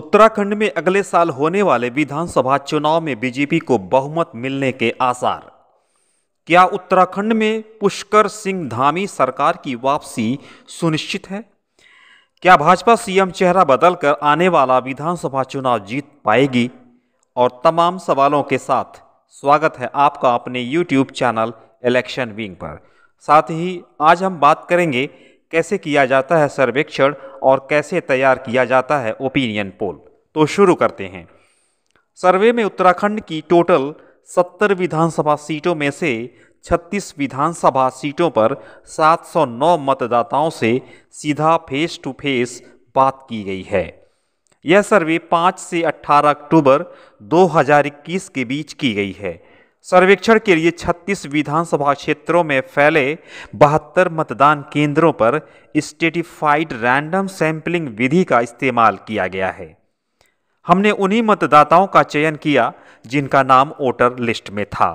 उत्तराखंड में अगले साल होने वाले विधानसभा चुनाव में बीजेपी को बहुमत मिलने के आसार क्या उत्तराखंड में पुष्कर सिंह धामी सरकार की वापसी सुनिश्चित है क्या भाजपा सीएम चेहरा बदलकर आने वाला विधानसभा चुनाव जीत पाएगी और तमाम सवालों के साथ स्वागत है आपका अपने यूट्यूब चैनल इलेक्शन विंग पर साथ ही आज हम बात करेंगे कैसे किया जाता है सर्वेक्षण और कैसे तैयार किया जाता है ओपिनियन पोल तो शुरू करते हैं सर्वे में उत्तराखंड की टोटल सत्तर विधानसभा सीटों में से 36 विधानसभा सीटों पर 709 मतदाताओं से सीधा फेस टू फेस बात की गई है यह सर्वे 5 से 18 अक्टूबर 2021 के बीच की गई है सर्वेक्षण के लिए 36 विधानसभा क्षेत्रों में फैले बहत्तर मतदान केंद्रों पर स्टेटिफाइड रैंडम सैंपलिंग विधि का इस्तेमाल किया गया है हमने उन्हीं मतदाताओं का चयन किया जिनका नाम वोटर लिस्ट में था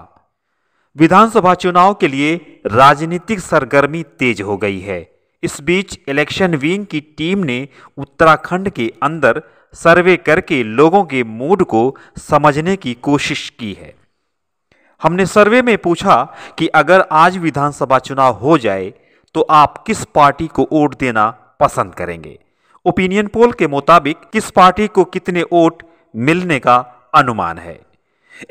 विधानसभा चुनाव के लिए राजनीतिक सरगर्मी तेज हो गई है इस बीच इलेक्शन विंग की टीम ने उत्तराखंड के अंदर सर्वे करके लोगों के मूड को समझने की कोशिश की है हमने सर्वे में पूछा कि अगर आज विधानसभा चुनाव हो जाए तो आप किस पार्टी को वोट देना पसंद करेंगे ओपिनियन पोल के मुताबिक किस पार्टी को कितने वोट मिलने का अनुमान है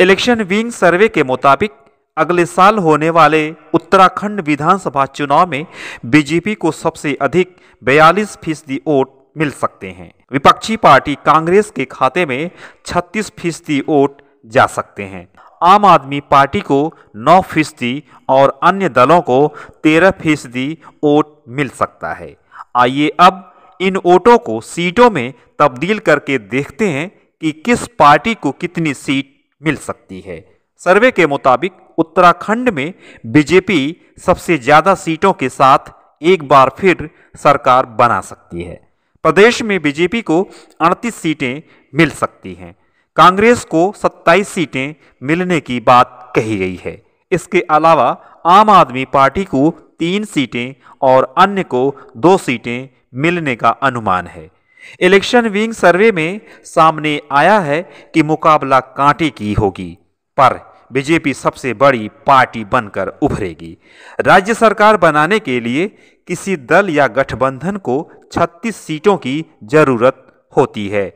इलेक्शन विंग सर्वे के मुताबिक अगले साल होने वाले उत्तराखंड विधानसभा चुनाव में बीजेपी को सबसे अधिक बयालीस फीसदी वोट मिल सकते हैं विपक्षी पार्टी कांग्रेस के खाते में 36 फीसदी वोट जा सकते हैं आम आदमी पार्टी को नौ फीसदी और अन्य दलों को तेरह फीसदी वोट मिल सकता है आइए अब इन वोटों को सीटों में तब्दील करके देखते हैं कि किस पार्टी को कितनी सीट मिल सकती है सर्वे के मुताबिक उत्तराखंड में बीजेपी सबसे ज़्यादा सीटों के साथ एक बार फिर सरकार बना सकती है प्रदेश में बीजेपी को अड़तीस सीटें मिल सकती हैं कांग्रेस को 27 सीटें मिलने की बात कही गई है इसके अलावा आम आदमी पार्टी को तीन सीटें और अन्य को दो सीटें मिलने का अनुमान है इलेक्शन विंग सर्वे में सामने आया है कि मुकाबला कांटे की होगी पर बीजेपी सबसे बड़ी पार्टी बनकर उभरेगी राज्य सरकार बनाने के लिए किसी दल या गठबंधन को 36 सीटों की जरूरत होती है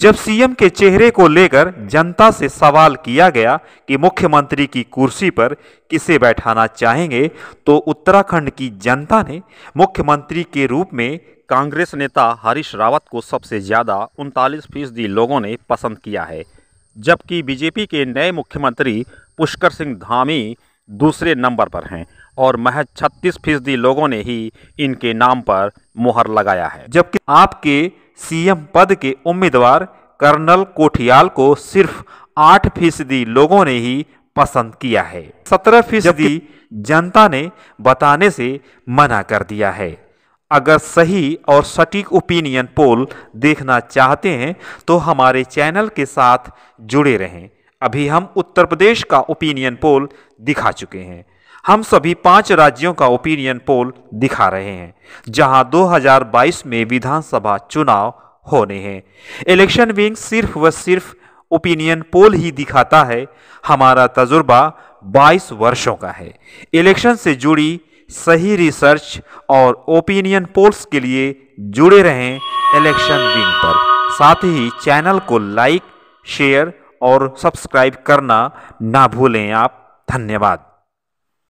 जब सीएम के चेहरे को लेकर जनता से सवाल किया गया कि मुख्यमंत्री की कुर्सी पर किसे बैठाना चाहेंगे तो उत्तराखंड की जनता ने मुख्यमंत्री के रूप में कांग्रेस नेता हरीश रावत को सबसे ज़्यादा उनतालीस फीसदी लोगों ने पसंद किया है जबकि बीजेपी के नए मुख्यमंत्री पुष्कर सिंह धामी दूसरे नंबर पर हैं और महज छत्तीस फीसदी लोगों ने ही इनके नाम पर मुहर लगाया है जबकि आपके सीएम पद के उम्मीदवार कर्नल कोठियाल को सिर्फ आठ फीसदी लोगों ने ही पसंद किया है सत्रह फीसदी जनता ने बताने से मना कर दिया है अगर सही और सटीक ओपिनियन पोल देखना चाहते हैं तो हमारे चैनल के साथ जुड़े रहें अभी हम उत्तर प्रदेश का ओपिनियन पोल दिखा चुके हैं हम सभी पांच राज्यों का ओपिनियन पोल दिखा रहे हैं जहां 2022 में विधानसभा चुनाव होने हैं इलेक्शन विंग सिर्फ व सिर्फ ओपिनियन पोल ही दिखाता है हमारा तजुर्बा 22 वर्षों का है इलेक्शन से जुड़ी सही रिसर्च और ओपिनियन पोल्स के लिए जुड़े रहें इलेक्शन विंग पर साथ ही चैनल को लाइक शेयर और सब्सक्राइब करना ना भूलें आप धन्यवाद